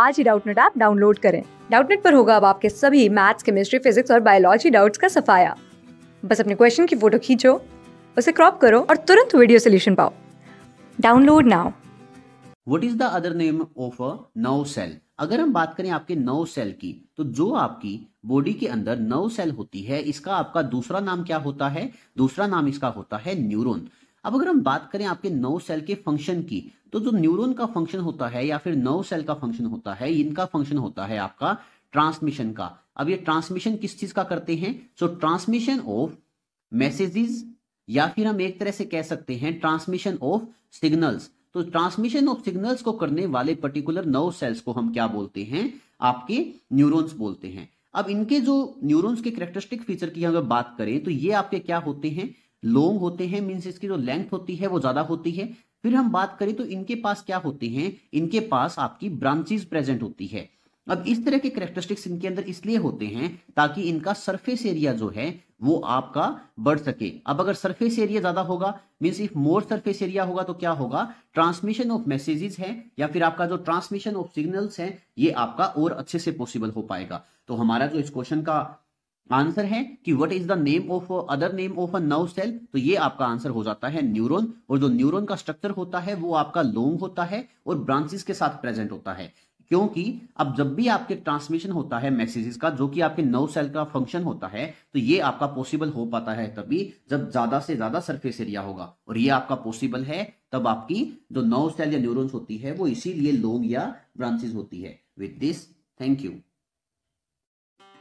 आज ही Doubtnut app download करें डाउटनेट पर होगा अब आपके सभी मैथ्स केमिस्ट्री फिजिक्स और बायोलॉजी डाउट्स का सफाया बस अपने क्वेश्चन की फोटो खींचो उसे क्रॉप करो और तुरंत वीडियो सोल्यूशन पाओ download now what is the other name of a nerve cell अगर हम बात करें आपके नव सेल की तो जो आपकी बॉडी के अंदर नव सेल होती है इसका आपका दूसरा नाम क्या होता है दूसरा नाम इसका होता है न्यूरॉन अब अगर हम बात करें आपके नौ सेल के फंक्शन की तो जो न्यूरॉन का फंक्शन होता है या फिर नौ सेल का फंक्शन होता है इनका फंक्शन होता है आपका ट्रांसमिशन का अब ये ट्रांसमिशन किस चीज का करते हैं सो ट्रांसमिशन ऑफ मैसेजेस या फिर हम एक तरह से कह सकते हैं ट्रांसमिशन ऑफ सिग्नल्स तो ट्रांसमिशन ऑफ सिग्नल्स को करने वाले पर्टिकुलर नौ सेल्स को हम क्या बोलते हैं आपके न्यूरोन्स बोलते हैं अब इनके जो न्यूरोन्स के करेक्टरिस्टिक फीचर की अगर बात करें तो ये आपके क्या होते हैं लॉन्ग होते हैं मीन्स इसकी जो लेंथ होती है वो ज्यादा होती है फिर हम बात करें तो इनके पास क्या होते हैं इनके पास आपकी ब्रांचेज प्रेजेंट होती है अब इस तरह के करेक्टरिस्टिक्स इनके अंदर इसलिए होते हैं ताकि इनका सरफेस एरिया जो है वो आपका बढ़ सके अब अगर सरफेस एरिया ज्यादा होगा means if more surface area होगा तो क्या होगा ट्रांसमिशन ऑफ मैसेजेस है या फिर आपका जो ट्रांसमिशन ऑफ सिग्नल्स है ये आपका और अच्छे से पॉसिबल हो पाएगा तो हमारा जो इस क्वेश्चन का आंसर है कि what is the name of other name of a nerve cell तो ये आपका आंसर हो जाता है न्यूरॉन और जो न्यूरॉन का स्ट्रक्चर होता है वो आपका लॉन्ग होता है और ब्रांचेस के साथ प्रेजेंट होता है क्योंकि अब जब भी आपके ट्रांसमिशन होता है मैसेजेस का जो कि आपके नर्व सेल का फंक्शन होता है तो ये आपका पॉसिबल हो पाता है तभी जब ज्यादा से ज्यादा सरफेस एरिया होगा और ये आपका पॉसिबल है तब आपकी जो नर्व सेल या न्यूरॉन्स होती है वो इसीलिए लोंग या ब्रांचेस होती है विद दिस थैंक यू